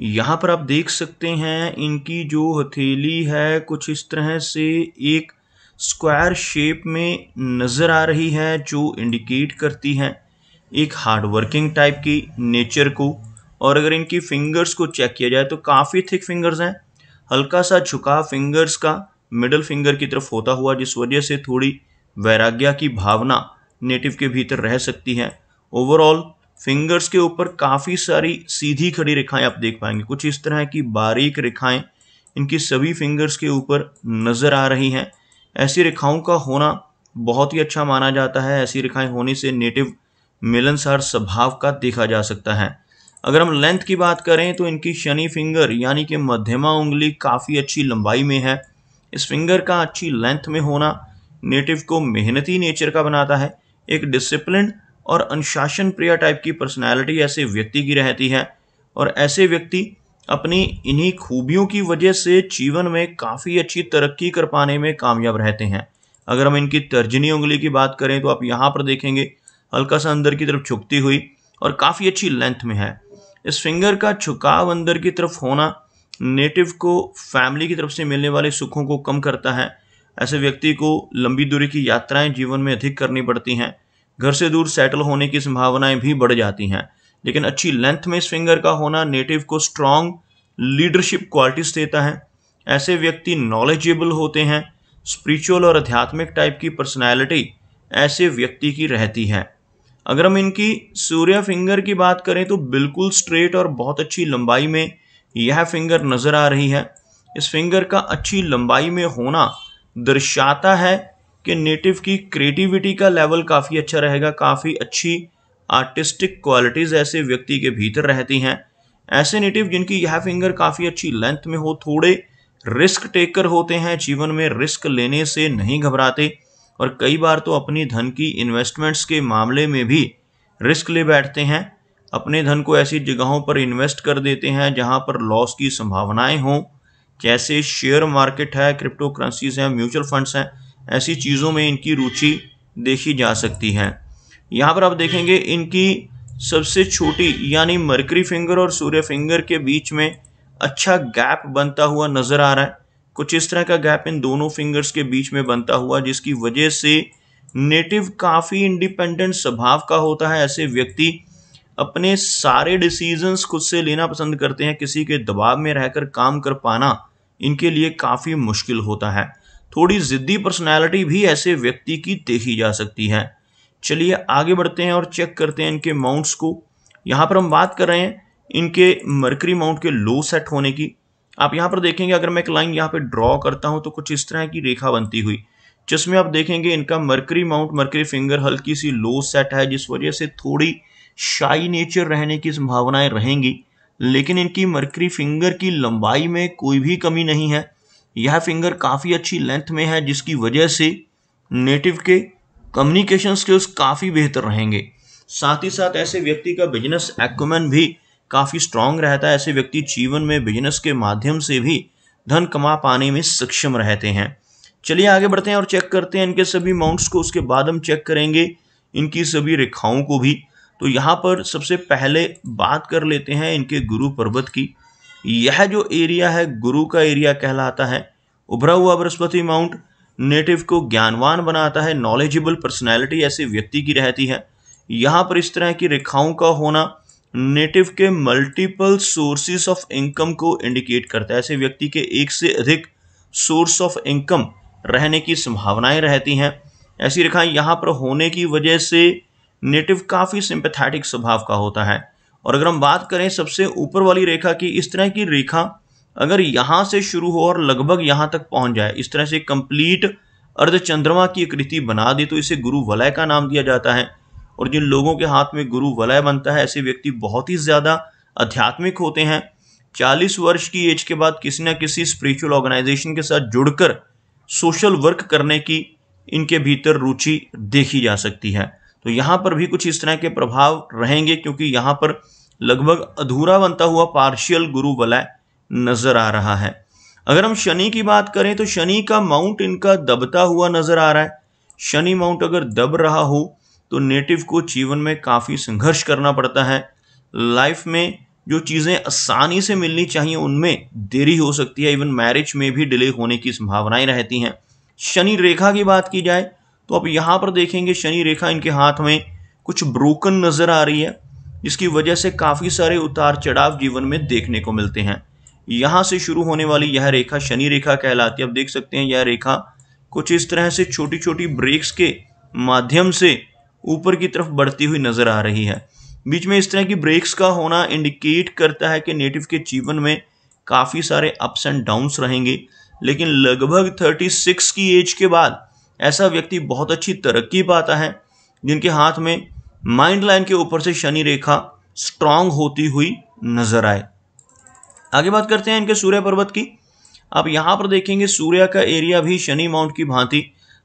यहाँ पर आप देख सकते हैं इनकी जो हथेली है कुछ इस तरह से एक स्क्वायर शेप में नजर आ रही है जो इंडिकेट करती है एक हार्ड वर्किंग टाइप की नेचर को और अगर इनकी फिंगर्स को चेक किया जाए तो काफ़ी थिक फिंगर्स हैं हल्का सा झुका फिंगर्स का मिडल फिंगर की तरफ होता हुआ जिस वजह से थोड़ी वैराग्या की भावना नेटिव के भीतर रह सकती है ओवरऑल फिंगर्स के ऊपर काफी सारी सीधी खड़ी रेखाएं आप देख पाएंगे कुछ इस तरह की बारीक रेखाएं इनकी सभी फिंगर्स के ऊपर नजर आ रही हैं ऐसी रेखाओं का होना बहुत ही अच्छा माना जाता है ऐसी रेखाएं होने से नेटिव मिलनसार स्वभाव का देखा जा सकता है अगर हम लेंथ की बात करें तो इनकी शनि फिंगर यानी कि मध्यमा उंगली काफ़ी अच्छी लंबाई में है इस फिंगर का अच्छी लेंथ में होना नेटिव को मेहनती नेचर का बनाता है एक डिसिप्लिन और अनुशासन प्रिय टाइप की पर्सनैलिटी ऐसे व्यक्ति की रहती है और ऐसे व्यक्ति अपनी इन्हीं खूबियों की वजह से जीवन में काफ़ी अच्छी तरक्की कर पाने में कामयाब रहते हैं अगर हम इनकी तर्जनी उंगली की बात करें तो आप यहाँ पर देखेंगे हल्का सा अंदर की तरफ झुकती हुई और काफ़ी अच्छी लेंथ में है इस फिंगर का झुकाव अंदर की तरफ होना नेटिव को फैमिली की तरफ से मिलने वाले सुखों को कम करता है ऐसे व्यक्ति को लंबी दूरी की यात्राएं जीवन में अधिक करनी पड़ती हैं घर से दूर सेटल होने की संभावनाएं भी बढ़ जाती हैं लेकिन अच्छी लेंथ में इस फिंगर का होना नेटिव को स्ट्रॉन्ग लीडरशिप क्वालिटीज देता है ऐसे व्यक्ति नॉलेजेबल होते हैं स्पिरिचुअल और आध्यात्मिक टाइप की पर्सनैलिटी ऐसे व्यक्ति की रहती है अगर हम इनकी सूर्य फिंगर की बात करें तो बिल्कुल स्ट्रेट और बहुत अच्छी लंबाई में यह फिंगर नज़र आ रही है इस फिंगर का अच्छी लंबाई में होना दर्शाता है कि नेटिव की क्रिएटिविटी का लेवल काफ़ी अच्छा रहेगा काफ़ी अच्छी आर्टिस्टिक क्वालिटीज़ ऐसे व्यक्ति के भीतर रहती हैं ऐसे नेटिव जिनकी यह फिंगर काफ़ी अच्छी लेंथ में हो थोड़े रिस्क टेकर होते हैं जीवन में रिस्क लेने से नहीं घबराते और कई बार तो अपनी धन की इन्वेस्टमेंट्स के मामले में भी रिस्क ले बैठते हैं अपने धन को ऐसी जगहों पर इन्वेस्ट कर देते हैं जहां पर लॉस की संभावनाएं हों जैसे शेयर मार्केट है क्रिप्टो करेंसीज हैं म्यूचुअल फंड्स हैं ऐसी चीज़ों में इनकी रुचि देखी जा सकती है यहाँ पर आप देखेंगे इनकी सबसे छोटी यानी मरकरी फिंगर और सूर्य फिंगर के बीच में अच्छा गैप बनता हुआ नज़र आ रहा है कुछ इस तरह का गैप इन दोनों फिंगर्स के बीच में बनता हुआ जिसकी वजह से नेटिव काफ़ी इंडिपेंडेंट स्वभाव का होता है ऐसे व्यक्ति अपने सारे डिसीजंस खुद से लेना पसंद करते हैं किसी के दबाव में रहकर काम कर पाना इनके लिए काफ़ी मुश्किल होता है थोड़ी ज़िद्दी पर्सनैलिटी भी ऐसे व्यक्ति की देखी जा सकती है चलिए आगे बढ़ते हैं और चेक करते हैं इनके माउंट्स को यहाँ पर हम बात कर रहे हैं इनके मरकरी माउंट के लो सेट होने की आप यहाँ पर देखेंगे अगर मैं एक लाइन यहाँ पर ड्रॉ करता हूँ तो कुछ इस तरह की रेखा बनती हुई जिसमें आप देखेंगे इनका मरकरी माउंट मरकरी फिंगर हल्की सी लो सेट है जिस वजह से थोड़ी शाई नेचर रहने की संभावनाएं रहेंगी लेकिन इनकी मरकरी फिंगर की लंबाई में कोई भी कमी नहीं है यह फिंगर काफ़ी अच्छी लेंथ में है जिसकी वजह से नेटिव के कम्युनिकेशन स्किल्स काफ़ी बेहतर रहेंगे साथ ही साथ ऐसे व्यक्ति का बिजनेस एक्मन भी काफ़ी स्ट्रांग रहता है ऐसे व्यक्ति जीवन में बिजनेस के माध्यम से भी धन कमा पाने में सक्षम रहते हैं चलिए आगे बढ़ते हैं और चेक करते हैं इनके सभी माउंट्स को उसके बाद हम चेक करेंगे इनकी सभी रेखाओं को भी तो यहाँ पर सबसे पहले बात कर लेते हैं इनके गुरु पर्वत की यह जो एरिया है गुरु का एरिया कहलाता है उभरा हुआ बृहस्पति माउंट नेटिव को ज्ञानवान बनाता है नॉलेजेबल पर्सनैलिटी ऐसे व्यक्ति की रहती है यहाँ पर इस तरह की रेखाओं का होना नेटिव के मल्टीपल सोर्सेस ऑफ इनकम को इंडिकेट करता है ऐसे व्यक्ति के एक से अधिक सोर्स ऑफ इनकम रहने की संभावनाएं रहती हैं ऐसी रेखाएं यहाँ पर होने की वजह से नेटिव काफ़ी सिंपथेटिक स्वभाव का होता है और अगर हम बात करें सबसे ऊपर वाली रेखा की इस तरह की रेखा अगर यहाँ से शुरू हो और लगभग यहाँ तक पहुँच जाए इस तरह से कंप्लीट अर्धचंद्रमा की कृति बना दे तो इसे गुरु वलय का नाम दिया जाता है और जिन लोगों के हाथ में गुरु वलय बनता है ऐसे व्यक्ति बहुत ही ज़्यादा आध्यात्मिक होते हैं चालीस वर्ष की एज के बाद किसी न किसी स्पिरिचुअल ऑर्गेनाइजेशन के साथ जुड़कर सोशल वर्क करने की इनके भीतर रुचि देखी जा सकती है तो यहाँ पर भी कुछ इस तरह के प्रभाव रहेंगे क्योंकि यहां पर लगभग अधूरा बनता हुआ पार्शियल गुरु वलय नजर आ रहा है अगर हम शनि की बात करें तो शनि का माउंट इनका दबता हुआ नजर आ रहा है शनि माउंट अगर दब रहा हो तो नेटिव को जीवन में काफ़ी संघर्ष करना पड़ता है लाइफ में जो चीज़ें आसानी से मिलनी चाहिए उनमें देरी हो सकती है इवन मैरिज में भी डिले होने की संभावनाएं रहती हैं शनि रेखा की बात की जाए तो आप यहाँ पर देखेंगे शनि रेखा इनके हाथ में कुछ ब्रोकन नज़र आ रही है जिसकी वजह से काफ़ी सारे उतार चढ़ाव जीवन में देखने को मिलते हैं यहाँ से शुरू होने वाली यह रेखा शनि रेखा कहलाती है आप देख सकते हैं यह रेखा कुछ इस तरह से छोटी छोटी ब्रेक्स के माध्यम से ऊपर की तरफ बढ़ती हुई नज़र आ रही है बीच में इस तरह की ब्रेक्स का होना इंडिकेट करता है कि नेटिव के जीवन में काफ़ी सारे अप्स एंड डाउन्स रहेंगे लेकिन लगभग 36 की एज के बाद ऐसा व्यक्ति बहुत अच्छी तरक्की पाता है जिनके हाथ में माइंड लाइन के ऊपर से शनि रेखा स्ट्रांग होती हुई नजर आए आगे बात करते हैं इनके सूर्य पर्वत की आप यहाँ पर देखेंगे सूर्य का एरिया भी शनि माउंट की भांति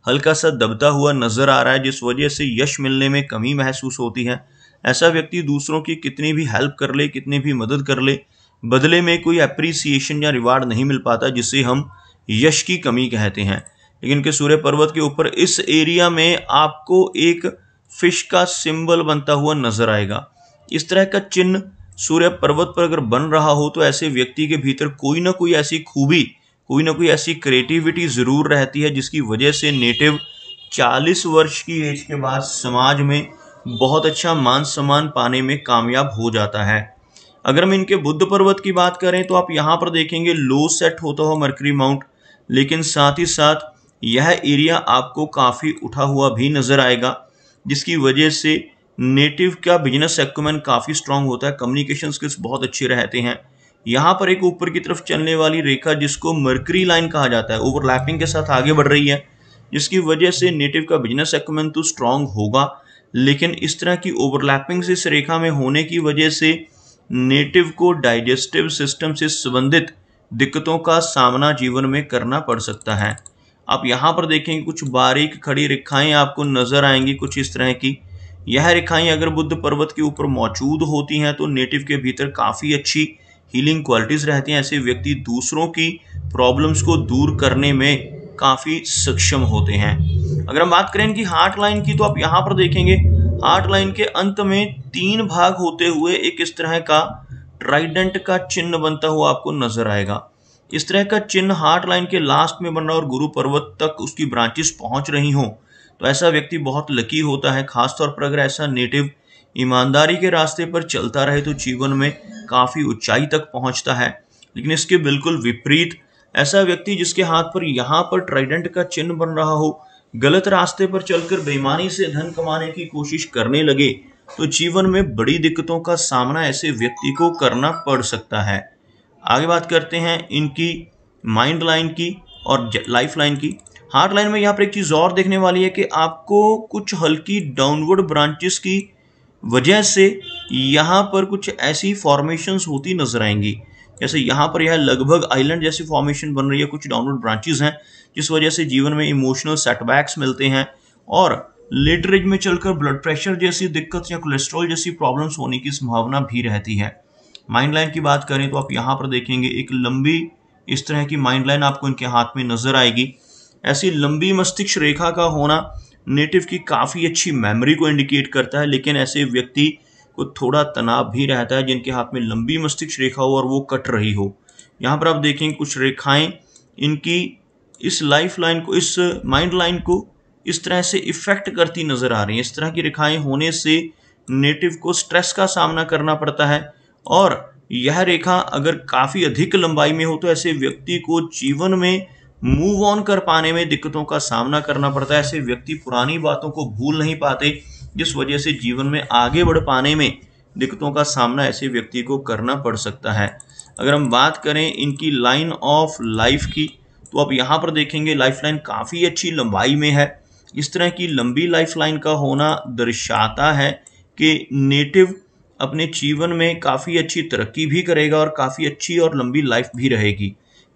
हल्का सा दबता हुआ नजर आ रहा है जिस वजह से यश मिलने में कमी महसूस होती है ऐसा व्यक्ति दूसरों की कितनी भी हेल्प कर ले कितनी भी मदद कर ले बदले में कोई अप्रिसिएशन या रिवार्ड नहीं मिल पाता जिसे हम यश की कमी कहते हैं लेकिन के सूर्य पर्वत के ऊपर इस एरिया में आपको एक फिश का सिंबल बनता हुआ नजर आएगा इस तरह का चिन्ह सूर्य पर्वत पर अगर बन रहा हो तो ऐसे व्यक्ति के भीतर कोई ना कोई ऐसी खूबी कोई ना कोई ऐसी क्रिएटिविटी ज़रूर रहती है जिसकी वजह से नेटिव 40 वर्ष की एज के बाद समाज में बहुत अच्छा मान सम्मान पाने में कामयाब हो जाता है अगर हम इनके बुद्ध पर्वत की बात करें तो आप यहाँ पर देखेंगे लो सेट होता हो मरकरी माउंट लेकिन साथ ही साथ यह एरिया आपको काफ़ी उठा हुआ भी नज़र आएगा जिसकी वजह से नेटिव का बिजनेस एक्मेंट काफ़ी स्ट्रांग होता है कम्युनिकेशन स्किल्स बहुत अच्छे रहते हैं यहाँ पर एक ऊपर की तरफ चलने वाली रेखा जिसको मर्करी लाइन कहा जाता है ओवरलैपिंग के साथ आगे बढ़ रही है जिसकी वजह से नेटिव का बिजनेस एक्मेंट तो स्ट्रांग होगा लेकिन इस तरह की ओवरलैपिंग्स इस रेखा में होने की वजह से नेटिव को डाइजेस्टिव सिस्टम से संबंधित दिक्कतों का सामना जीवन में करना पड़ सकता है आप यहाँ पर देखेंगे कुछ बारीक खड़ी रेखाएं आपको नजर आएंगी कुछ इस तरह की यह रेखाएं अगर बुद्ध पर्वत के ऊपर मौजूद होती हैं तो नेटिव के भीतर काफ़ी अच्छी हीलिंग क्वालिटीज़ रहती हैं ऐसे व्यक्ति दूसरों की प्रॉब्लम्स को दूर करने में काफ़ी सक्षम होते हैं अगर हम बात करें इनकी हार्ट लाइन की तो आप यहाँ पर देखेंगे हार्ट लाइन के अंत में तीन भाग होते हुए एक इस तरह का ट्राइडेंट का चिन्ह बनता हुआ आपको नजर आएगा इस तरह का चिन्ह हार्ट लाइन के लास्ट में बन रहा और गुरु पर्वत तक उसकी ब्रांचेस पहुंच रही हो तो ऐसा व्यक्ति बहुत लकी होता है खासतौर पर अगर ऐसा नेटिव ईमानदारी के रास्ते पर चलता रहे तो जीवन में काफ़ी ऊंचाई तक पहुंचता है लेकिन इसके बिल्कुल विपरीत ऐसा व्यक्ति जिसके हाथ पर यहाँ पर ट्राइडेंट का चिन्ह बन रहा हो गलत रास्ते पर चलकर बेईमानी से धन कमाने की कोशिश करने लगे तो जीवन में बड़ी दिक्कतों का सामना ऐसे व्यक्ति को करना पड़ सकता है आगे बात करते हैं इनकी माइंड लाइन की और लाइफ लाइन की हार्ट लाइन में यहाँ पर एक चीज़ और देखने वाली है कि आपको कुछ हल्की डाउनवर्ड ब्रांचेस की वजह से यहाँ पर कुछ ऐसी फॉर्मेशंस होती नजर आएंगी जैसे यहाँ पर यह लगभग आइलैंड जैसी फॉर्मेशन बन रही है कुछ डाउनवर्ड ब्रांचेस हैं जिस वजह से जीवन में इमोशनल सेटबैक्स मिलते हैं और लेटर एज में चलकर ब्लड प्रेशर जैसी दिक्कत या कोलेस्ट्रॉल जैसी प्रॉब्लम्स होने की संभावना भी रहती है माइंड लाइन की बात करें तो आप यहाँ पर देखेंगे एक लंबी इस तरह की माइंड लाइन आपको इनके हाथ में नज़र आएगी ऐसी लंबी मस्तिष्क रेखा का होना नेटिव की काफ़ी अच्छी मेमोरी को इंडिकेट करता है लेकिन ऐसे व्यक्ति को थोड़ा तनाव भी रहता है जिनके हाथ में लंबी मस्तिष्क रेखा हो और वो कट रही हो यहाँ पर आप देखेंगे कुछ रेखाएं इनकी इस लाइफ लाइन को इस माइंड लाइन को इस तरह से इफ़ेक्ट करती नज़र आ रही हैं इस तरह की रेखाएं होने से नेटिव को स्ट्रेस का सामना करना पड़ता है और यह रेखा अगर काफ़ी अधिक लंबाई में हो तो ऐसे व्यक्ति को जीवन में मूव ऑन कर पाने में दिक्कतों का सामना करना पड़ता है ऐसे व्यक्ति पुरानी बातों को भूल नहीं पाते जिस वजह से जीवन में आगे बढ़ पाने में दिक्कतों का सामना ऐसे व्यक्ति को करना पड़ सकता है अगर हम बात करें इनकी लाइन ऑफ लाइफ की तो आप यहाँ पर देखेंगे लाइफ लाइन काफ़ी अच्छी लंबाई में है इस तरह की लंबी लाइफ लाइन का होना दर्शाता है कि नेटिव अपने जीवन में काफ़ी अच्छी तरक्की भी करेगा और काफ़ी अच्छी और लंबी लाइफ भी रहेगी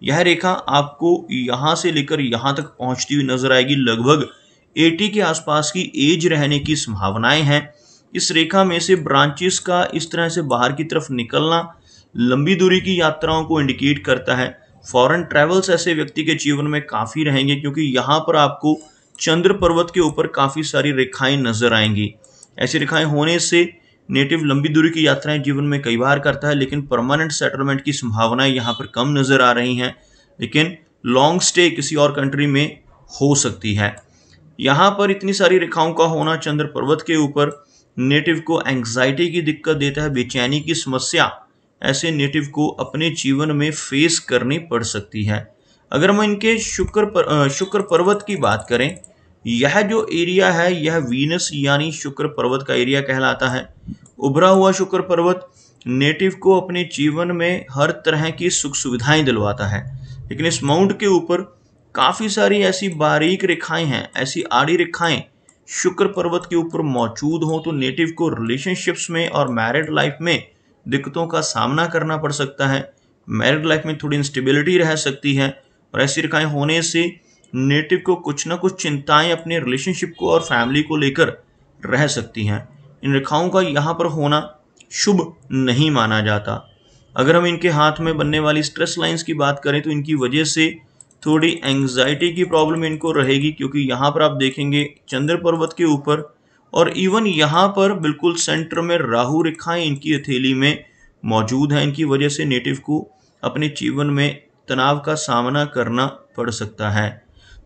यह रेखा आपको यहाँ से लेकर यहाँ तक पहुँचती हुई नजर आएगी लगभग 80 के आसपास की एज रहने की संभावनाएं हैं इस रेखा में से ब्रांचेस का इस तरह से बाहर की तरफ निकलना लंबी दूरी की यात्राओं को इंडिकेट करता है फॉरेन ट्रैवल्स ऐसे व्यक्ति के जीवन में काफ़ी रहेंगे क्योंकि यहाँ पर आपको चंद्र पर्वत के ऊपर काफ़ी सारी रेखाएं नजर आएंगी ऐसी रेखाएं होने से नेटिव लंबी दूरी की यात्राएं जीवन में कई बार करता है लेकिन परमानेंट सेटलमेंट की संभावनाएं यहाँ पर कम नज़र आ रही हैं लेकिन लॉन्ग स्टे किसी और कंट्री में हो सकती है यहाँ पर इतनी सारी रेखाओं का होना चंद्र पर्वत के ऊपर नेटिव को एंग्जाइटी की दिक्कत देता है बेचैनी की समस्या ऐसे नेटिव को अपने जीवन में फेस करनी पड़ सकती है अगर हम इनके शुक्र पर शुक्र पर्वत की बात करें यह जो एरिया है यह वीनस यानी शुक्र पर्वत का एरिया कहलाता है उभरा हुआ शुक्र पर्वत नेटिव को अपने जीवन में हर तरह की सुख सुविधाएं दिलवाता है लेकिन इस माउंट के ऊपर काफ़ी सारी ऐसी बारीक रेखाएं हैं ऐसी आड़ी रेखाएं शुक्र पर्वत के ऊपर मौजूद हों तो नेटिव को रिलेशनशिप्स में और मैरिड लाइफ में दिक्कतों का सामना करना पड़ सकता है मैरिड लाइफ में थोड़ी इंस्टेबिलिटी रह सकती है और ऐसी रेखाएँ होने से नेटिव को कुछ ना कुछ चिंताएं अपने रिलेशनशिप को और फैमिली को लेकर रह सकती हैं इन रेखाओं का यहाँ पर होना शुभ नहीं माना जाता अगर हम इनके हाथ में बनने वाली स्ट्रेस लाइंस की बात करें तो इनकी वजह से थोड़ी एंग्जाइटी की प्रॉब्लम इनको रहेगी क्योंकि यहाँ पर आप देखेंगे चंद्र पर्वत के ऊपर और इवन यहाँ पर बिल्कुल सेंटर में राहु रेखाएं इनकी हथेली में मौजूद हैं इनकी वजह से नेटिव को अपने जीवन में तनाव का सामना करना पड़ सकता है